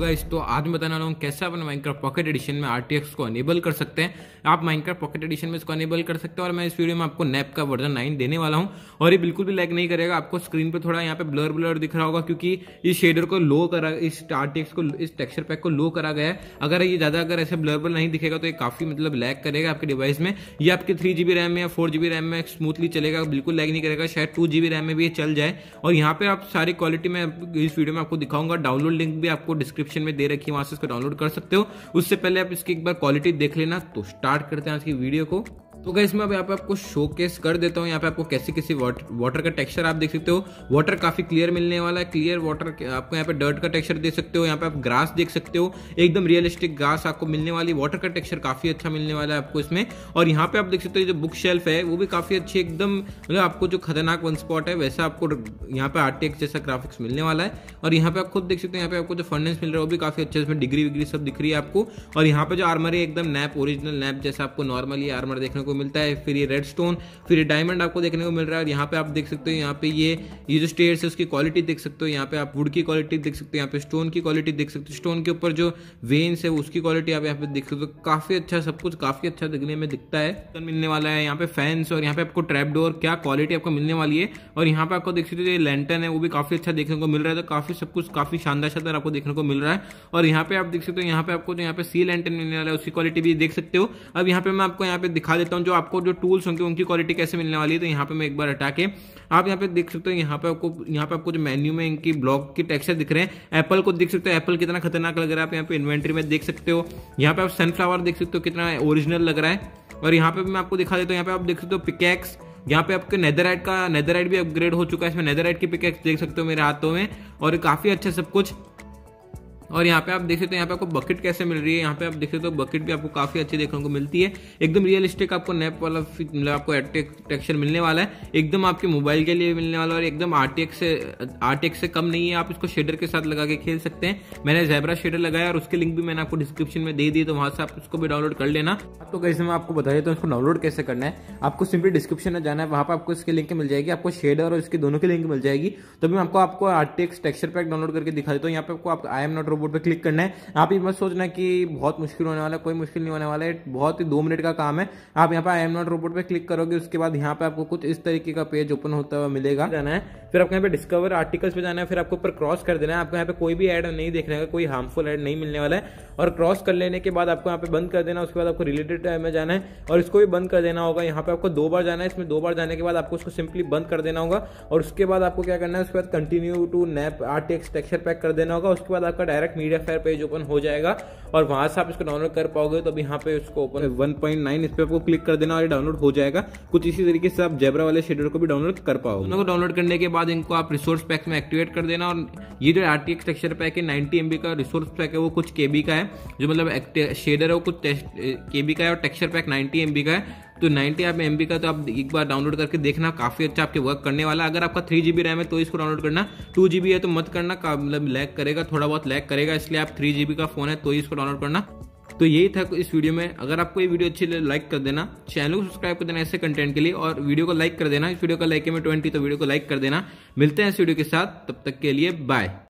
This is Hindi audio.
होगा इस तो आज मैं बताने वाला हूँ कैसे अपन माइनक्राफ्ट पॉकेट एडिशन में आर को अनेबल कर सकते हैं आप माइनक्राफ्ट पॉकेट एडिशन में इसको अनेबल कर सकते हैं और मैं इस वीडियो में आपको नैप का वर्जन नाइन देने वाला हूँ और ये बिल्कुल भी लैग नहीं करेगा आपको स्क्रीन पर थोड़ा यहाँ पे ब्लर ब्लर दिख रहा होगा क्योंकि इस शेडर को लो करा इस आर को इस टेक्सचर पैक को लो करा गया है अगर ये ज़्यादा अगर ऐसे ब्लर ब्लर नहीं दिखेगा तो ये काफ़ी मतलब लैक करेगा आपके डिवाइस में ये आपके थ्री जी रैम में या फोर जी रैम में स्मूथली चलेगा बिल्कुल लैक नहीं करेगा शायद टू जी रैम में भी ये चल जाए और यहाँ पर आप सारी क्वालिटी में इस वीडियो में आपको दिखाऊंगा डाउनलोड लिंक भी आपको डिस्क्रिप्शन डिस्क्रिप्शन में दे रखी है वहां से इसको डाउनलोड कर सकते हो उससे पहले आप इसकी एक बार क्वालिटी देख लेना तो स्टार्ट करते हैं आज की वीडियो को तो गैस मैं यहाँ पे आपको शो केस कर देता हूँ यहाँ पे आपको कैसे कैसे वाटर वाटर का टेक्सचर आप देख सकते हो वाटर काफ़ी क्लियर मिलने वाला है क्लियर वाटर आपको यहाँ पे डर्ट का टेक्सचर देख सकते हो यहाँ पे आप ग्रास देख सकते हो एकदम रियलिस्टिक ग्रास आपको मिलने वाली वाटर का टेक्सचर काफ़ी अच्छा मिलने वाला है आपको इसमें और यहाँ पे आप देख सकते हो जो बुक शेल्फ है वो भी काफ़ी अच्छी एकदम मतलब आपको जो खतरनाक वन स्पॉट है वैसा आपको यहाँ पे आर्टेक्स जैसा ग्राफिक्स मिलने वाला है और यहाँ पे आप खुद देख सकते हो यहाँ पे आपको जो फंडेंस मिल रहा है वो भी काफ़ी अच्छा इसमें डिग्री विग्री सब दिख रही है आपको और यहाँ पे जो आर्मर है एकदम नैप ओरिजिनल नैप जैसा आपको नॉर्मली आर्मर देखने को को मिलता है फिर ये रेड स्टोन फिर ये डायमंड आपको देखने को मिल रहा है और यहाँ पे आप देख सकते हो यहाँ पे ये ये जो स्टेयर्स है उसकी क्वालिटी देख सकते हो यहाँ पे आप वुड की क्वालिटी देख सकते हो यहाँ पे स्टोन की क्वालिटी देख सकते हो स्टोन के ऊपर जो वेन्स है उसकी क्वालिटी आप यहाँ पे देख सकते हो काफी अच्छा सब कुछ काफी अच्छा दिखने में दिखता है मिलने वाला है यहाँ पे फैंस और यहाँ पे आपको ट्रैप डोर क्या क्वालिटी आपको मिलने वाली है और यहाँ पे आपको देख सकते हो ये लैंटन है वो भी काफी अच्छा देखने को मिल रहा है तो काफी सब कुछ काफी शानदार शानदार आपको देखने को मिल रहा है और यहाँ पे आप देख सकते हो यहाँ पे आपको यहाँ पे सी लेंटन मिलने वाला है उसकी क्वालिटी भी देख सकते हो अब यहाँ पे मैं आपको यहाँ पे दिखा देता हूँ हूँ जो आपको जो टूल्स होंगे उनकी क्वालिटी कैसे मिलने वाली है तो यहाँ पे मैं एक बार हटा के आप यहाँ पे देख सकते हो यहाँ पे आपको यहाँ पे आपको जो मेन्यू में इनकी ब्लॉक की टेक्सचर दिख रहे हैं एप्पल को देख सकते हो एप्पल कितना खतरनाक लग रहा है आप यहाँ पे इन्वेंट्री में देख सकते हो यहाँ पे आप सनफ्लावर देख सकते हो कितना ओरिजिनल लग रहा है और यहाँ पे मैं आपको दिखा देता हूँ यहाँ पे आप देख सकते हो पिकेक्स यहाँ पे आपके नेदराइट का नेदराइट भी अपग्रेड हो चुका है इसमें नेदराइट की पिकेक्स देख सकते हो मेरे हाथों में और काफ़ी अच्छा सब कुछ और यहाँ पे आप देख सकते हो यहाँ पे आपको बकेट कैसे मिल रही है यहाँ पे आप देख सकते हो बकेट भी आपको काफी अच्छी देखने को मिलती है एकदम रियलिस्टिक आपको नेप वाला मतलब आपको टेक्सचर मिलने वाला है एकदम आपके मोबाइल के लिए मिलने वाला और एकदम आरटीएक्स से आरटीएक्स से कम नहीं है आप इसको शेडर के साथ लगा के खेल सकते हैं मैंने जैबरा शेडर लगाया और उसके लिंक भी मैंने आपको डिस्क्रिप्शन में दे दी तो वहां से आप उसको भी डाउनलोड कर लेना तो कैसे मैं आपको बता देता तो हूँ डाउनलोड कैसे करना है आपको सिंपली डिस्क्रिप्शन में जाना है वहां पर आपको इसके लिंक मिल जाएगी आपको शेडर और इसके दोनों की लिंक मिल जाएगी तो मैं आपको आपको आरटीएक्स टेक्सचर पैक डाउनलोड करके दिखा देता हूँ यहाँ पे आपको आई एम नॉट बोर्ड पर क्लिक करना है आप ये मत सोचना कि बहुत मुश्किल होने वाला है कोई मुश्किल नहीं होने वाला है बहुत ही दो मिनट का काम है आप यहाँ पर आई एम नॉट रोबोट पर क्लिक करोगे उसके बाद यहाँ पर आपको कुछ इस तरीके का पेज ओपन होता हुआ मिलेगा जाना है फिर आपको यहाँ पे डिस्कवर आर्टिकल्स पे जाना है फिर आपको ऊपर क्रॉस कर देना है आपको यहाँ पे कोई भी एड नहीं देखने का कोई हार्मफुल एड नहीं मिलने वाला है और क्रॉस कर लेने के बाद आपको यहाँ पे बंद कर देना उसके बाद आपको रिलेटेड टाइम में जाना है और इसको भी बंद कर देना होगा यहाँ पे आपको दो बार जाना है इसमें दो बार जाने के बाद आपको उसको सिंपली बंद कर देना होगा और उसके बाद आपको क्या करना है उसके बाद कंटिन्यू टू नैप आर टेक्सचर पैक कर देना होगा उसके बाद आपका direct direct MediaFire page open हो जाएगा और वहां से आप इसको डाउनलोड कर पाओगे तो अभी यहाँ पे उसको ओपन वन पॉइंट नाइन इस पर आपको क्लिक कर देना और डाउनलोड हो जाएगा कुछ इसी तरीके से आप जेबरा वाले शेड्यूल को भी डाउनलोड कर पाओगे उनको डाउनलोड करने के बाद इनको आप रिसोर्स पैक में एक्टिवेट कर देना और ये जो आर टी एक्स पैक है नाइनटी एम का रिसोर्स पैक है वो कुछ के का है जो मतलब शेडर है वो कुछ के का है और टेक्सचर पैक नाइनटी एम का है तो नाइनटी आप एम का तो आप एक बार डाउनलोड करके देखना काफ़ी अच्छा आपके वर्क करने वाला अगर आपका थ्री जी रैम है तो इसको डाउनलोड करना टू जी है तो मत करना मतलब लैक करेगा थोड़ा बहुत लैक करेगा इसलिए आप थ्री जी का फ़ोन है तो इसको डाउनलोड करना तो यही था इस वीडियो में अगर आपको ये वीडियो अच्छी लगे लाइक कर देना चैनल को सब्सक्राइब कर देना ऐसे कंटेंट के लिए और वीडियो को लाइक कर देना इस वीडियो का लाइक है मैं ट्वेंटी तो वीडियो को लाइक कर देना मिलते हैं इस वीडियो के साथ तब तक के लिए बाय